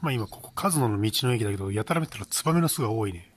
まあ今ここ、カズノの道の駅だけど、やたらめったらツバメの巣が多いね。